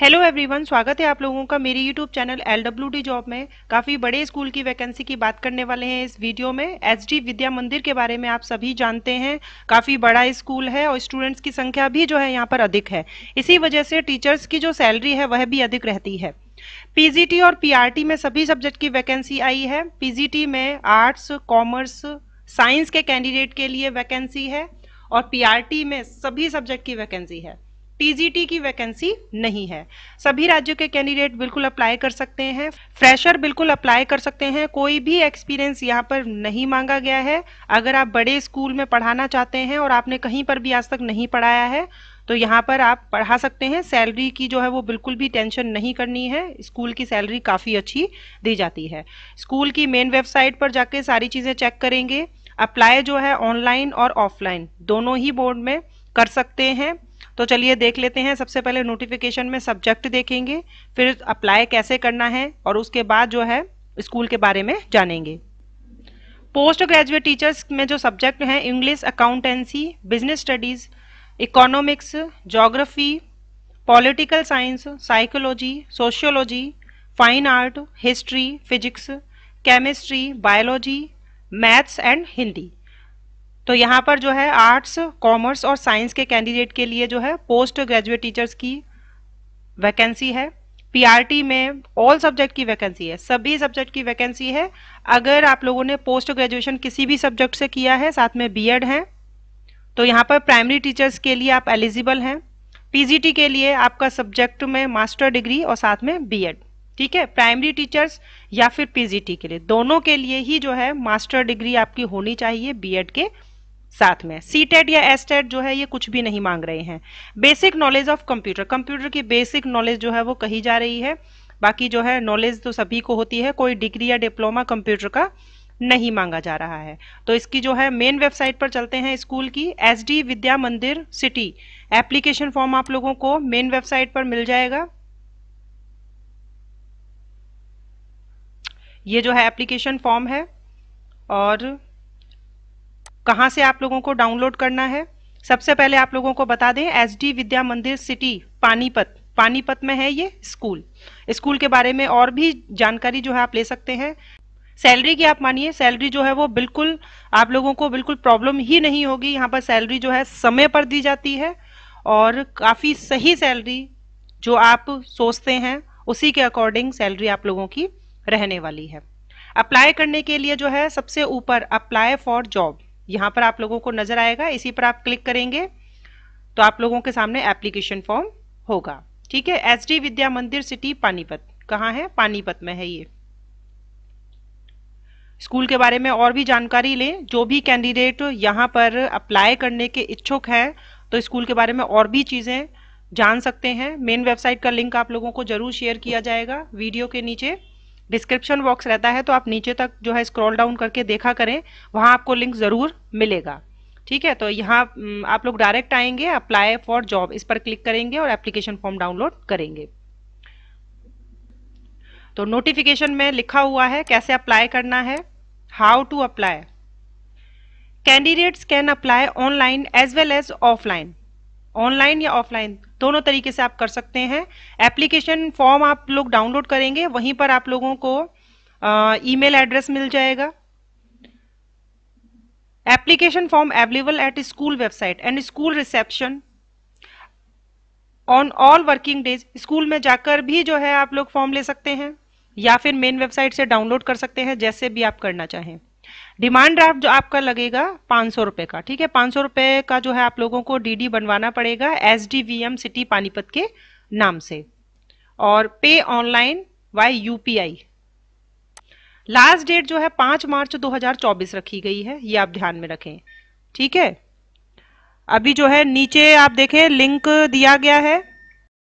hello everyone स्वागत है आप लोगों का मेरी YouTube channel L W D job में काफ़ी बड़े स्कूल की वैकेंसी की बात करने वाले हैं इस वीडियो में एच डी विद्या मंदिर के बारे में आप सभी जानते हैं काफ़ी बड़ा स्कूल है और स्टूडेंट्स की संख्या भी जो है यहाँ पर अधिक है इसी वजह से टीचर्स की जो सैलरी है वह भी अधिक रहती है पीजीटी और पी में सभी सब्जेक्ट की वैकेंसी आई है पीजीटी में आर्ट्स कॉमर्स साइंस के कैंडिडेट के लिए वैकेंसी है और पी में सभी सब्जेक्ट की वैकेंसी है टीजीटी की वैकेंसी नहीं है सभी राज्यों के कैंडिडेट बिल्कुल अप्लाई कर सकते हैं फ्रेशर बिल्कुल अप्लाई कर सकते हैं कोई भी एक्सपीरियंस यहाँ पर नहीं मांगा गया है अगर आप बड़े स्कूल में पढ़ाना चाहते हैं और आपने कहीं पर भी आज तक नहीं पढ़ाया है तो यहाँ पर आप पढ़ा सकते हैं सैलरी की जो है वो बिल्कुल भी टेंशन नहीं करनी है स्कूल की सैलरी काफ़ी अच्छी दी जाती है स्कूल की मेन वेबसाइट पर जाके सारी चीज़ें चेक करेंगे अप्लाई जो है ऑनलाइन और ऑफलाइन दोनों ही बोर्ड में कर सकते हैं तो चलिए देख लेते हैं सबसे पहले नोटिफिकेशन में सब्जेक्ट देखेंगे फिर अप्लाई कैसे करना है और उसके बाद जो है स्कूल के बारे में जानेंगे पोस्ट ग्रेजुएट टीचर्स में जो सब्जेक्ट हैं English accountancy business studies economics geography political science psychology sociology fine art history physics chemistry biology maths and Hindi तो यहाँ पर जो है आर्ट्स कॉमर्स और साइंस के कैंडिडेट के लिए जो है पोस्ट ग्रेजुएट टीचर्स की वैकेंसी है पीआरटी में ऑल सब्जेक्ट की वैकेंसी है सभी सब्जेक्ट की वैकेंसी है अगर आप लोगों ने पोस्ट ग्रेजुएशन किसी भी सब्जेक्ट से किया है साथ में बीएड है तो यहाँ पर प्राइमरी टीचर्स के लिए आप एलिजिबल हैं पीजीटी के लिए आपका सब्जेक्ट में मास्टर डिग्री और साथ में बीएड ठीक है प्राइमरी टीचर्स या फिर पीजीटी के लिए दोनों के लिए ही जो है मास्टर डिग्री आपकी होनी चाहिए बीएड के साथ में सी टेट e या एस टेट e जो है ये कुछ भी नहीं मांग रहे हैं basic knowledge of computer computer की बेसिक नॉलेज जो है वो कही जा रही है बाकी जो है नॉलेज तो सभी को होती है कोई डिग्री या डिप्लोमा कंप्यूटर का नहीं मांगा जा रहा है तो इसकी जो है मेन वेबसाइट पर चलते हैं स्कूल की एस डी विद्या मंदिर सिटी एप्लीकेशन फॉर्म आप लोगों को मेन वेबसाइट पर मिल जाएगा ये जो है एप्लीकेशन फॉर्म है और कहाँ से आप लोगों को डाउनलोड करना है सबसे पहले आप लोगों को बता दें एस डी विद्या मंदिर सिटी पानीपत पानीपत में है ये स्कूल स्कूल के बारे में और भी जानकारी जो है आप ले सकते हैं सैलरी की आप मानिए सैलरी जो है वो बिल्कुल आप लोगों को बिल्कुल प्रॉब्लम ही नहीं होगी यहाँ पर सैलरी जो है समय पर दी जाती है और काफ़ी सही सैलरी जो आप सोचते हैं उसी के अकॉर्डिंग सैलरी आप लोगों की रहने वाली है अप्लाई करने के लिए जो है सबसे ऊपर अप्लाई फॉर जॉब यहाँ पर आप लोगों को नज़र आएगा इसी पर आप क्लिक करेंगे तो आप लोगों के सामने एप्लीकेशन फॉर्म होगा ठीक है एच डी विद्या मंदिर सिटी पानीपत कहाँ है पानीपत में है ये स्कूल के बारे में और भी जानकारी लें जो भी कैंडिडेट यहाँ पर अप्लाई करने के इच्छुक हैं तो स्कूल के बारे में और भी चीज़ें जान सकते हैं मेन वेबसाइट का लिंक आप लोगों को ज़रूर शेयर किया जाएगा वीडियो के नीचे डिस्क्रिप्शन बॉक्स रहता है तो आप नीचे तक जो है स्क्रॉल डाउन करके देखा करें वहाँ आपको लिंक ज़रूर मिलेगा ठीक है तो यहाँ आप लोग डायरेक्ट आएंगे अप्लाई फॉर जॉब इस पर क्लिक करेंगे और एप्लीकेशन फॉर्म डाउनलोड करेंगे तो नोटिफिकेशन में लिखा हुआ है कैसे अप्लाई करना है how to apply candidates can apply online as well as offline online या ऑफलाइन दोनों तरीके से आप कर सकते हैं एप्लीकेशन फॉर्म आप लोग डाउनलोड करेंगे वहीं पर आप लोगों को ईमेल एड्रेस मिल जाएगा application form available at school website and school reception on all working days school में जाकर भी जो है आप लोग फॉर्म ले सकते हैं या फिर मेन वेबसाइट से डाउनलोड कर सकते हैं जैसे भी आप करना चाहें डिमांड ड्राफ्ट जो आपका लगेगा पाँच सौ रुपये का ठीक है पाँच सौ रुपये का जो है आप लोगों को डीडी बनवाना पड़ेगा एस सिटी पानीपत के नाम से और पे ऑनलाइन वाई यू लास्ट डेट जो है पाँच मार्च 2024 रखी गई है ये आप ध्यान में रखें ठीक है अभी जो है नीचे आप देखें लिंक दिया गया है